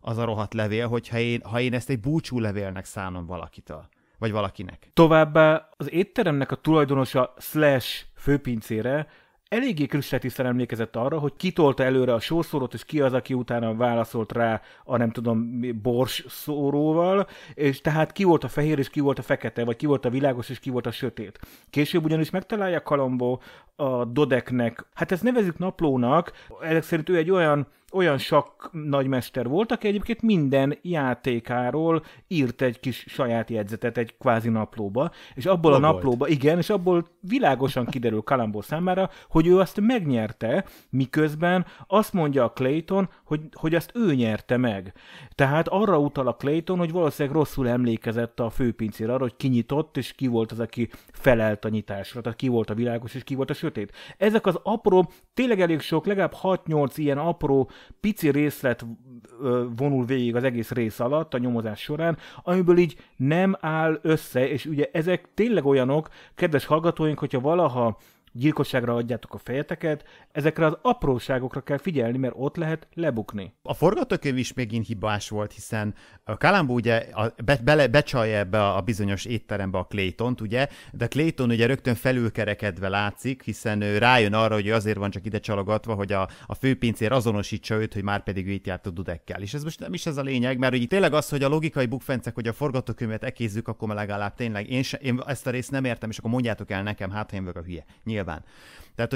az a rohadt levél, hogyha én, ha én ezt egy búcsú levélnek szánom valakitől? vagy valakinek. Továbbá az étteremnek a tulajdonosa slash főpincére eléggé
kristálytisztán emlékezett arra, hogy kitolta előre a sószórót, és ki az, aki utána válaszolt rá a nem tudom, bors szóróval, és tehát ki volt a fehér, és ki volt a fekete, vagy ki volt a világos, és ki volt a sötét. Később ugyanis megtalálja Kalambó a Dodeknek, hát ezt nevezük naplónak, ezek szerint ő egy olyan olyan sok nagymester volt, aki egyébként minden játékáról írt egy kis saját jegyzetet egy kvázi naplóba, és abból Log a naplóba, volt. igen, és abból világosan kiderül Kalambó számára, hogy ő azt megnyerte, miközben azt mondja a Clayton, hogy, hogy azt ő nyerte meg. Tehát arra utal a Clayton, hogy valószínűleg rosszul emlékezett a főpincér arra, hogy kinyitott, és ki volt az, aki felelt a nyitásra, tehát ki volt a világos, és ki volt a sötét. Ezek az apró tényleg elég sok, legalább 6-8 ilyen apró, pici részlet vonul végig az egész rész alatt a nyomozás során, amiből így nem áll össze, és ugye ezek tényleg olyanok, kedves hallgatóink, hogyha valaha gyilkosságra adjátok a fejeteket,
ezekre az apróságokra kell figyelni, mert ott lehet lebukni. A forgatókönyv is megint hibás volt, hiszen Kalambó ugye a, be, bele, becsalja ebbe a bizonyos étterembe a clayton ugye, de Clayton ugye rögtön felülkerekedve látszik, hiszen ő rájön arra, hogy ő azért van csak ide csalogatva, hogy a, a főpincér azonosítsa őt, hogy már pedig ő itt járt a Dudekkel. És ez most nem is ez a lényeg, mert hogy tényleg az, hogy a logikai bukfencek, hogy a forgatókönyvet ekézzük, akkor legalább tényleg én, se, én ezt a részt nem értem, és akkor mondjátok el nekem, hát én vagyok a hülye. Nyilván nyilván. Tehát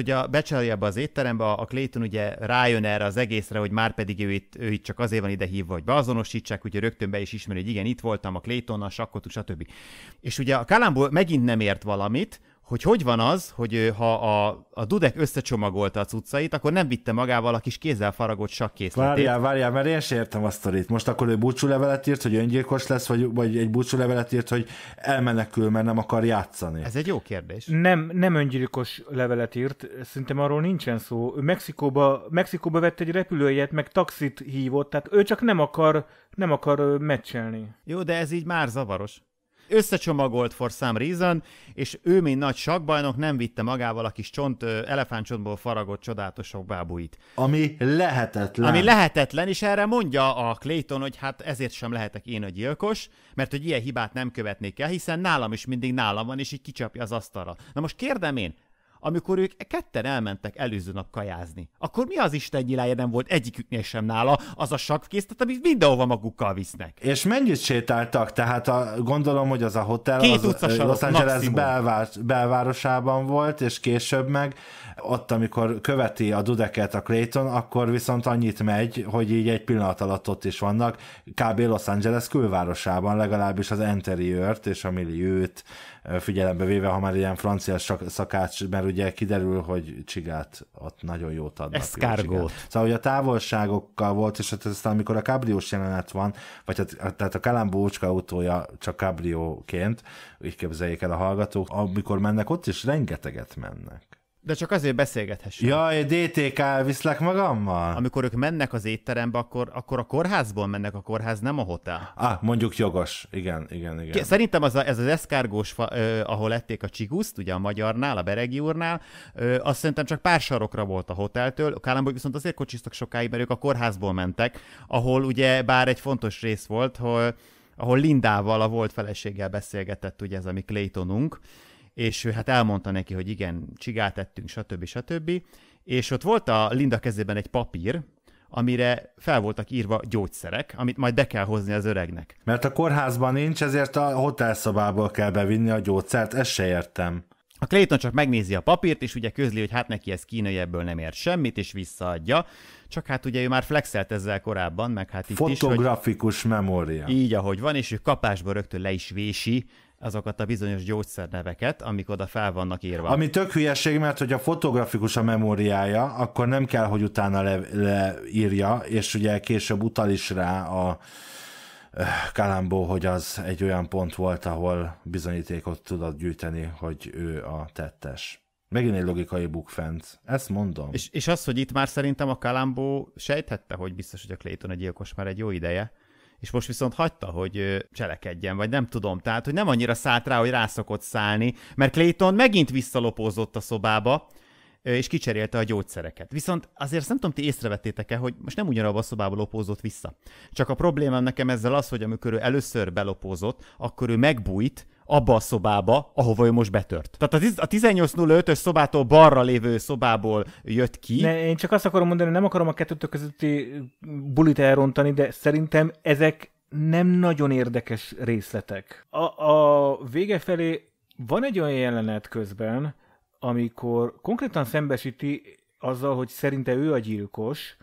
hogy a be az étterembe, a Clayton ugye rájön erre az egészre, hogy már pedig ő itt, ő itt csak azért van ide hívva, hogy beazonosítsák, ugye rögtön be is ismeri, hogy igen, itt voltam a Claytonnal, a stb. És ugye a Kalambó megint nem ért valamit, hogy hogy van az, hogy ha a, a Dudek összecsomagolta a cuccait, akkor nem vitte magával a kis kézzel faragott sakkészletét. Várjál,
várjál, mert én sem értem azt a sztorit. Most akkor ő búcsúlevelet írt, hogy öngyilkos lesz, vagy, vagy egy búcsúlevelet írt, hogy elmenekül, mert nem akar játszani. Ez egy
jó kérdés. Nem, nem öngyilkos levelet írt, szerintem arról nincsen szó. Ő Mexikóba, Mexikóba vett egy repülőjét, meg taxit hívott, tehát ő csak nem akar,
nem akar meccselni. Jó, de ez így már zavaros összecsomagolt for some reason, és ő, mint nagy sakbajnok, nem vitte magával a kis csont, elefántcsontból faragott csodálatosok bábuit. Ami lehetetlen. Ami lehetetlen, és erre mondja a Clayton, hogy hát ezért sem lehetek én a gyilkos, mert hogy ilyen hibát nem követnék el, hiszen nálam is mindig nálam van, és így kicsapja az asztalra. Na most kérdem én, amikor ők ketten elmentek előző nap kajázni. Akkor mi az Isten nyilája nem volt egyiküknél sem nála az a sakkésztet, amit mindenhova magukkal visznek.
És mennyit sétáltak? Tehát a, gondolom, hogy az a hotel Két az Los Angeles belvár, belvárosában volt, és később meg ott, amikor követi a Dudeket a Clayton, akkor viszont annyit megy, hogy így egy pillanat alatt ott is vannak, kb. Los Angeles külvárosában legalábbis az interiört és a milliót figyelembe véve, ha már ilyen francia szakács, mert ugye kiderül, hogy csigát ott nagyon jót adnak. Eszkárgót. Szóval, hogy a távolságokkal volt, és hát aztán amikor a kábriós jelenet van, vagy hát, hát tehát a Kalambó úcska autója csak kábrióként, így képzeljék el a hallgatók, amikor mennek, ott is rengeteget mennek.
De csak azért beszélgethessünk. Jaj, DTK, viszlek magammal? Amikor ők mennek az étterembe, akkor, akkor a kórházból mennek, a kórház nem a hotel. Ah, mondjuk jogos.
Igen, igen, igen.
Szerintem az a, ez az eszkárgós, ö, ahol ették a csiguszt, ugye a magyarnál, a Beregi úrnál, ö, azt szerintem csak pár sarokra volt a hoteltől. Kálamból viszont azért kocsiztak sokáig, mert ők a kórházból mentek, ahol ugye bár egy fontos rész volt, hogy ahol Lindával, a volt feleséggel beszélgetett ugye ez a mi Claytonunk, és ő hát elmondta neki, hogy igen, csigát ettünk, stb. stb. És ott volt a Linda kezében egy papír, amire fel voltak írva gyógyszerek, amit majd be kell hozni az öregnek. Mert a kórházban nincs, ezért a hotelszobából kell bevinni a gyógyszert, ezt se értem. A Clayton csak megnézi a papírt, és ugye közli, hogy hát neki ez kínai, ebből nem ér semmit, és visszaadja. Csak hát ugye ő már flexelt ezzel korábban, meg hát itt Fotografikus is. memória. Így, ahogy van, és ő kapásból rögtön le is vési azokat a bizonyos gyógyszerneveket, amik oda fel vannak írva. Ami
tök hülyeség, mert hogy a fotografikus a memóriája, akkor nem kell, hogy utána leírja, le, leírja, és ugye később utal is rá a eh, Kalambó, hogy az egy olyan pont volt, ahol bizonyítékot
tudott gyűjteni, hogy ő a tettes. Megint egy logikai bukfent.
Ezt mondom. És,
és az, hogy itt már szerintem a Kalambó sejthette, hogy biztos, hogy a Clayton a gyilkos már egy jó ideje, és most viszont hagyta, hogy cselekedjen, vagy nem tudom. Tehát, hogy nem annyira szállt rá, hogy rászokott szállni, mert Clayton megint visszalopózott a szobába, és kicserélte a gyógyszereket. Viszont azért nem tudom, ti észrevettétek-e, hogy most nem ugyanabba a szobába lopózott vissza. Csak a problémám nekem ezzel az, hogy amikor ő először belopózott, akkor ő megbújt, abba a szobába, ahova ő most betört. Tehát a 1805-ös szobától balra lévő szobából jött
ki. Ne, én csak azt akarom mondani, nem akarom a kettőtök közötti bulit elrontani, de szerintem ezek nem nagyon érdekes részletek. A, a vége felé van egy olyan jelenet közben, amikor konkrétan szembesíti azzal, hogy szerinte ő a gyilkos,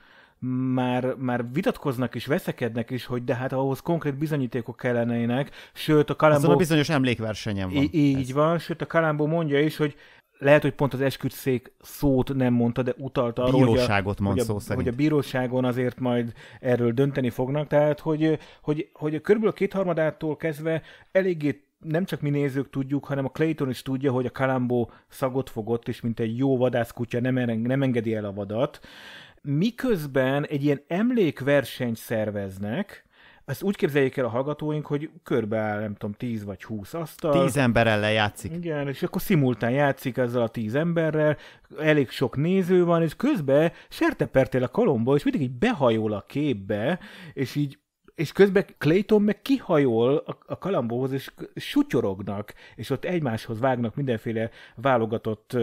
már, már vitatkoznak is, veszekednek is, hogy de hát ahhoz konkrét bizonyítékok kellenének, sőt a Kalambó... Azon a bizonyos
emlékversenyen van. Í-
így ez. van, sőt a Kalambó mondja is, hogy lehet, hogy pont az esküdszék szót nem mondta, de utalta arra, Bíróságot hogy a, mond hogy, a, szó szerint. hogy a bíróságon azért majd erről dönteni fognak, tehát hogy, hogy, hogy körülbelül a kétharmadától kezdve eléggé nem csak mi nézők tudjuk, hanem a Clayton is tudja, hogy a Kalambó szagot fogott, és mint egy jó vadászkutya nem, nem engedi el a vadat miközben egy ilyen emlékversenyt szerveznek, ezt úgy képzeljék el a hallgatóink, hogy körbeáll, nem tudom, 10 vagy 20 asztal. 10 ember ellen játszik. Igen, és akkor szimultán játszik ezzel a 10 emberrel, elég sok néző van, és közben sertepertél a kolomba, és mindig így behajol a képbe, és így és közben Clayton meg kihajol a, a kalambóhoz, és sutyorognak, és ott egymáshoz vágnak mindenféle válogatott,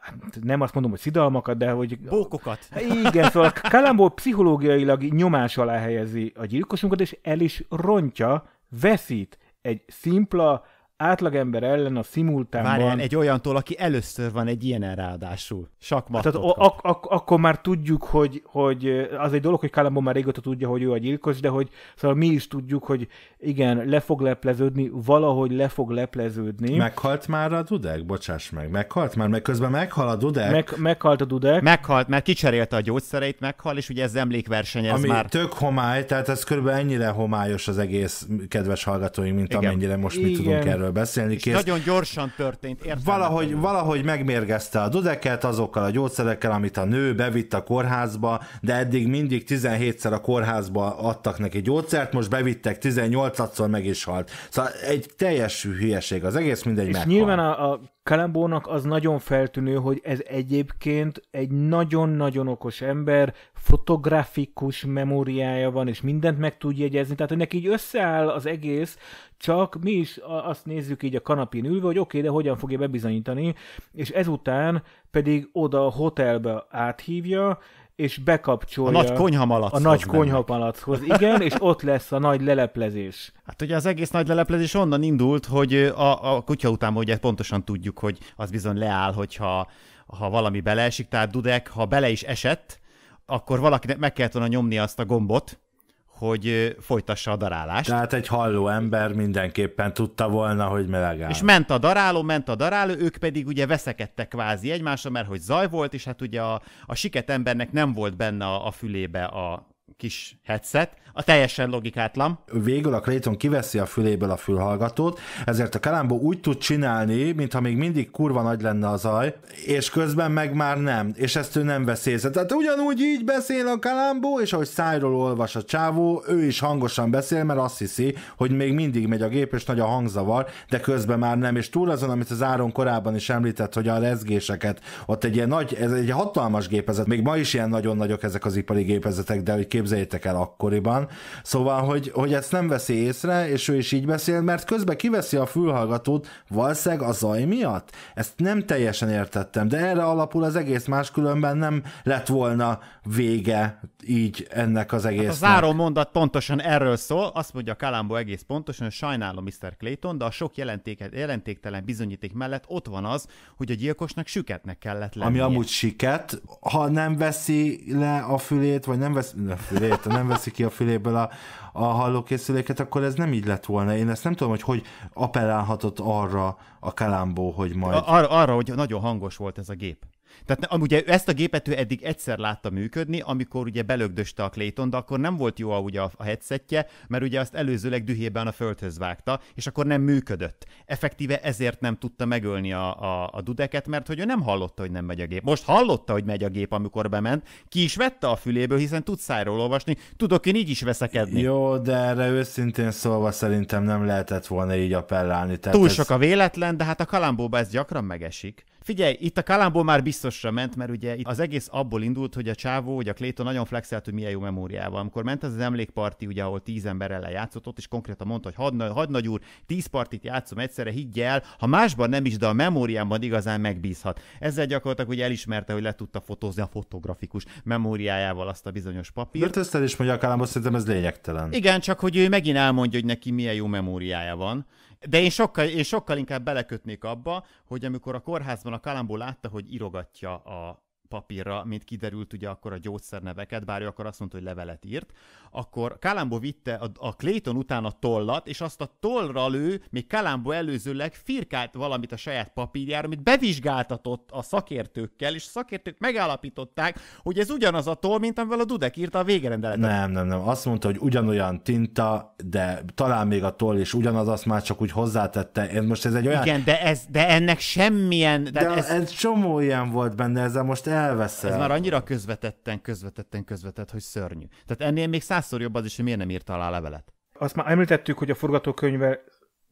hát nem azt mondom, hogy szidalmakat, de hogy... Bókokat. Hát igen, szóval a kalambó pszichológiailag nyomás alá helyezi a gyilkosunkat, és el is rontja, veszít egy szimpla átlagember ellen a
szimultánban... Várján, egy olyantól, aki először van egy ilyen ráadásul. Sok hát, Tehát ak-
ak- akkor már tudjuk, hogy, hogy az egy dolog, hogy Kalambó már régóta tudja, hogy ő a gyilkos, de hogy szóval mi is tudjuk, hogy igen, le fog lepleződni, valahogy le fog lepleződni.
Meghalt már a Dudek? Bocsáss meg. Meghalt már, meg közben meghal a Dudek. Meg,
meghalt a Dudek. Meghalt, mert kicserélte a gyógyszereit, meghal, és ugye ez emlékverseny, ez Ami már... tök homály, tehát ez körülbelül
ennyire homályos az egész, kedves hallgatóink, mint igen. amennyire most mi tudunk erről beszélni. És kész. nagyon
gyorsan történt, Valahogy,
valahogy megmérgezte a dudeket azokkal a gyógyszerekkel, amit a nő bevitt a kórházba, de eddig mindig 17-szer a kórházba adtak neki gyógyszert, most bevittek 18-szor meg is halt. Szóval egy teljes hülyeség, az egész mindegy És meghal.
nyilván a, a Kalambónak az nagyon feltűnő, hogy ez egyébként egy nagyon-nagyon okos ember, fotográfikus memóriája van, és mindent meg tud jegyezni, tehát hogy neki így összeáll az egész, csak mi is azt nézzük így a kanapén ülve, hogy oké, okay, de hogyan fogja bebizonyítani, és ezután pedig oda a hotelbe
áthívja, és bekapcsolja... A nagy konyhamalachoz. A nagy konyhamalachoz, igen,
és ott lesz a nagy leleplezés.
Hát ugye az egész nagy leleplezés onnan indult, hogy a, a kutya után ugye pontosan tudjuk, hogy az bizony leáll, hogyha ha valami beleesik, tehát Dudek, ha bele is esett, akkor valakinek meg kellett volna nyomni azt a gombot, hogy folytassa a darálást. Tehát egy halló ember mindenképpen tudta volna, hogy meleg áll. És ment a daráló, ment a daráló, ők pedig ugye veszekedtek kvázi egymásra, mert hogy zaj volt, és hát ugye a, a siket embernek nem volt benne a, a fülébe a kis headset, a teljesen logikátlan.
Végül a Clayton kiveszi a füléből a fülhallgatót, ezért a Kalambó úgy tud csinálni, mintha még mindig kurva nagy lenne a zaj, és közben meg már nem, és ezt ő nem veszi észre. Tehát ugyanúgy így beszél a Kalambó, és ahogy szájról olvas a csávó, ő is hangosan beszél, mert azt hiszi, hogy még mindig megy a gép, és nagy a hangzavar, de közben már nem, és túl azon, amit az Áron korábban is említett, hogy a rezgéseket, ott egy ilyen nagy, ez egy hatalmas gépezet, még ma is ilyen nagyon nagyok ezek az ipari gépezetek, de hogy képzeljétek el akkoriban, Szóval, hogy, hogy ezt nem veszi észre, és ő is így beszél, mert közben kiveszi a fülhallgatót valószínűleg a zaj miatt. Ezt nem teljesen értettem, de erre alapul az egész más, különben nem lett volna vége így ennek az egésznek. Hát a záró
mondat pontosan erről szól, azt mondja Kalambó egész pontosan, hogy sajnálom Mr. Clayton, de a sok jelentéket, jelentéktelen bizonyíték mellett ott van az, hogy a gyilkosnak süketnek kellett lennie. Ami amúgy
siket, ha nem veszi le a fülét, vagy nem veszi, ne, fülét, nem veszi ki a fülét, belőléből a, a hallókészüléket, akkor ez nem így lett volna. Én ezt nem tudom, hogy hogy appellálhatott arra a kalámbó, hogy majd...
Ar- arra, hogy nagyon hangos volt ez a gép. Tehát amúgy ezt a gépet ő eddig egyszer látta működni, amikor ugye belögdöste a Clayton, de akkor nem volt jó a, ugye a headsetje, mert ugye azt előzőleg dühében a földhöz vágta, és akkor nem működött. Effektíve ezért nem tudta megölni a, a, a dudeket, mert hogy ő nem hallotta, hogy nem megy a gép. Most hallotta, hogy megy a gép, amikor bement, ki is vette a füléből, hiszen tud szájról olvasni, tudok én így is veszekedni. Jó,
de erre őszintén szólva szerintem nem lehetett volna így appellálni. Tehát Túl ez... sok a véletlen,
de hát a kalambóba ez gyakran megesik. Figyelj, itt a Kalámból már biztosra ment, mert ugye itt az egész abból indult, hogy a csávó, hogy a Kléto nagyon flexelt, hogy milyen jó memóriával. Amikor ment ez az emlékparti, ugye, ahol tíz ellen játszott, ott is konkrétan mondta, hogy hadd nagy úr, tíz partit játszom egyszerre, higgy el, ha másban nem is, de a memóriámban igazán megbízhat. Ezzel gyakorlatilag ugye elismerte, hogy le tudta fotózni a fotografikus memóriájával azt a bizonyos papírt.
Mert is mondja a Kalámból, szerintem ez lényegtelen. Igen,
csak hogy ő megint elmondja, hogy neki milyen jó memóriája van, de én sokkal, én sokkal inkább belekötnék abba, hogy amikor a kórházban a Kalambó látta, hogy irogatja a, papírra, mint kiderült ugye akkor a gyógyszerneveket, bár ő akkor azt mondta, hogy levelet írt, akkor Kalambó vitte a, a Clayton után a tollat, és azt a tollra lő, még Kalambó előzőleg firkált valamit a saját papírjára, amit bevizsgáltatott a szakértőkkel, és a szakértők megállapították, hogy ez ugyanaz a toll, mint amivel a Dudek írta a végerendeletet.
Nem, nem, nem. Azt mondta, hogy ugyanolyan tinta, de talán még a toll is ugyanaz, azt már csak úgy hozzátette. Én most ez egy olyan... Igen, de,
ez, de ennek semmilyen... De, de ez... ez csomó ilyen volt benne, ezzel most el elveszel. Ez már annyira közvetetten, közvetetten, közvetett, hogy szörnyű. Tehát ennél még százszor jobb az is, hogy miért nem írta alá a levelet.
Azt már említettük, hogy a forgatókönyve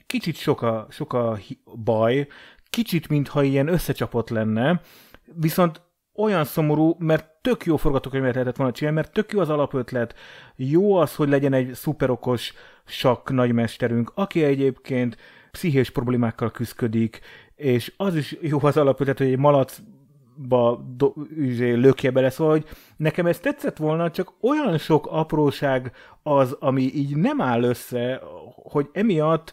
kicsit sok a, sok a baj, kicsit mintha ilyen összecsapott lenne, viszont olyan szomorú, mert tök jó forgatókönyvet lehetett volna csinálni, mert tök jó az alapötlet, jó az, hogy legyen egy szuperokos sakk nagymesterünk, aki egyébként pszichés problémákkal küzdik, és az is jó az alapötlet, hogy egy malac ba do, üzé, lökje bele, szóval, hogy nekem ez tetszett volna, csak olyan sok apróság az, ami így nem áll össze, hogy emiatt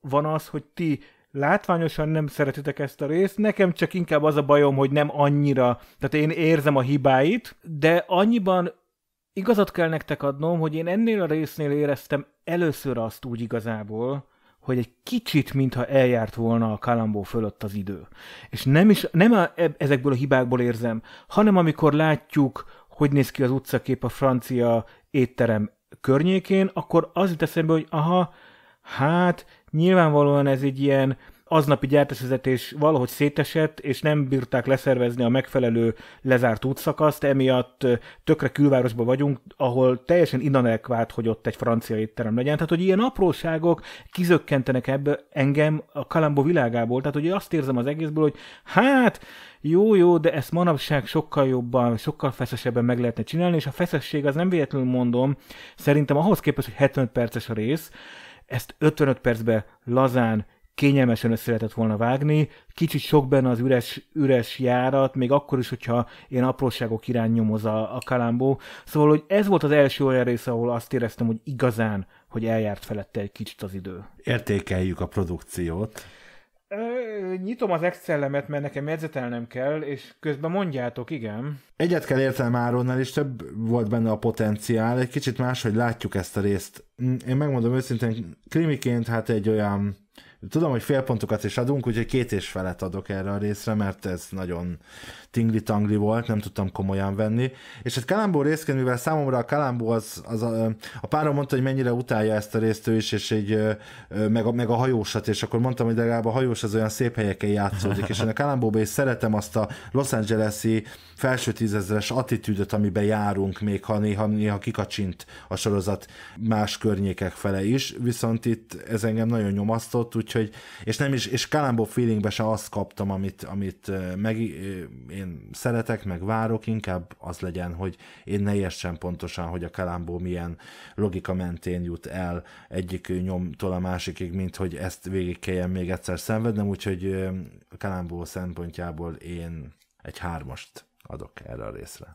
van az, hogy ti látványosan nem szeretitek ezt a részt, nekem csak inkább az a bajom, hogy nem annyira, tehát én érzem a hibáit, de annyiban igazat kell nektek adnom, hogy én ennél a résznél éreztem először azt úgy igazából, hogy egy kicsit, mintha eljárt volna a Kalambó fölött az idő. És nem is, nem a, ezekből a hibákból érzem, hanem amikor látjuk, hogy néz ki az utcakép a francia étterem környékén, akkor az jut eszembe, hogy aha, hát nyilvánvalóan ez egy ilyen aznapi gyártásvezetés valahogy szétesett, és nem bírták leszervezni a megfelelő lezárt útszakaszt, emiatt tökre külvárosban vagyunk, ahol teljesen inanekvált, hogy ott egy francia étterem legyen. Tehát, hogy ilyen apróságok kizökkentenek ebből engem a Kalambó világából. Tehát, hogy azt érzem az egészből, hogy hát, jó, jó, de ezt manapság sokkal jobban, sokkal feszesebben meg lehetne csinálni, és a feszesség az nem véletlenül mondom, szerintem ahhoz képest, hogy 75 perces a rész, ezt 55 percbe lazán, kényelmesen össze lehetett volna vágni. Kicsit sok benne az üres, üres járat, még akkor is, hogyha én apróságok irány nyomoz a, a kalámbó. Szóval, hogy ez volt az első olyan rész, ahol azt éreztem, hogy igazán, hogy eljárt felette egy kicsit
az idő. Értékeljük a produkciót. Ö,
nyitom az Excellemet, mert nekem jegyzetelnem kell, és közben mondjátok, igen.
Egyet kell értenem Áronnal és több volt benne a potenciál, egy kicsit máshogy látjuk ezt a részt. Én megmondom őszintén, krimiként hát egy olyan Tudom, hogy fél pontokat is adunk, úgyhogy két és felet adok erre a részre, mert ez nagyon, tingli-tangli volt, nem tudtam komolyan venni. És hát Kalambó részként, mivel számomra a Kalambó az, az a, a párom mondta, hogy mennyire utálja ezt a részt ő is, és így meg a, meg a hajósat, és akkor mondtam, hogy legalább a hajós az olyan szép helyeken játszódik, és én a Kalambóba is szeretem azt a Los Angeles-i felső tízezres attitűdöt, amiben járunk, még ha néha, néha kikacsint a sorozat más környékek fele is, viszont itt ez engem nagyon nyomasztott, úgyhogy, és nem is, és Kalambó feelingbe se azt kaptam, amit, amit meg, én szeretek, meg várok, inkább az legyen, hogy én ne értsem pontosan, hogy a kalámbó milyen logika mentén jut el egyik nyomtól a másikig, mint hogy ezt végig kelljen még egyszer szenvednem, úgyhogy
a Kalambó szempontjából én egy hármast adok erre a részre.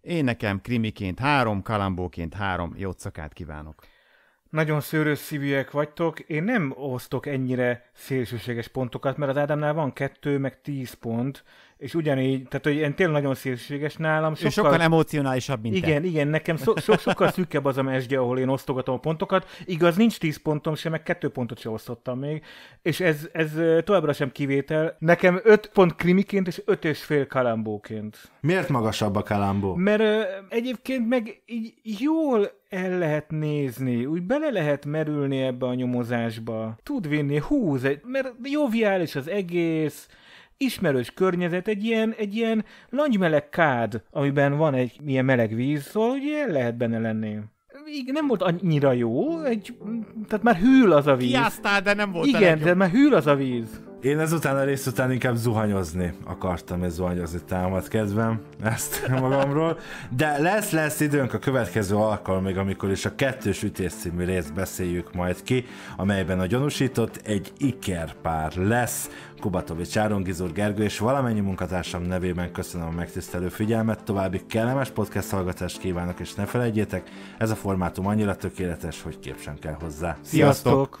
Én nekem krimiként három, kalambóként három. Jó szakát kívánok!
Nagyon szőrös szívűek vagytok. Én nem osztok ennyire szélsőséges pontokat, mert az Ádámnál van kettő, meg tíz pont, és ugyanígy, tehát hogy én tényleg nagyon szélsőséges nálam. Sokkal, és sokkal emocionálisabb, mint Igen, te. igen, nekem so, so, sokkal szűkebb az a mesdje, ahol én osztogatom a pontokat. Igaz, nincs 10 pontom sem, meg kettő pontot sem osztottam még, és ez, ez továbbra sem kivétel. Nekem 5 pont krimiként és 5 és fél kalambóként.
Miért magasabb a kalambó?
Mert ö, egyébként meg így jól el lehet nézni, úgy bele lehet merülni ebbe a nyomozásba. Tud vinni, húz, mert joviális az egész, ismerős környezet, egy ilyen, egy ilyen langymeleg kád, amiben van egy ilyen meleg víz, szóval ugye lehet benne lenni. Igen, nem volt annyira jó, egy,
tehát már hűl az a víz. Kiáztál,
de nem volt Igen, de
már hűl az a víz. Én ezután a rész után inkább zuhanyozni akartam, ez zuhanyozni támad kedvem ezt magamról, de lesz, lesz időnk a következő alkalomig, amikor is a kettős ütés című részt beszéljük majd ki, amelyben a gyanúsított egy ikerpár lesz. Kubatovics Áron, Gizur Gergő és valamennyi munkatársam nevében köszönöm a megtisztelő figyelmet, további kellemes podcast hallgatást kívánok, és ne felejtjétek, ez a formátum annyira tökéletes, hogy kép sem kell hozzá. Sziasztok! Sziasztok!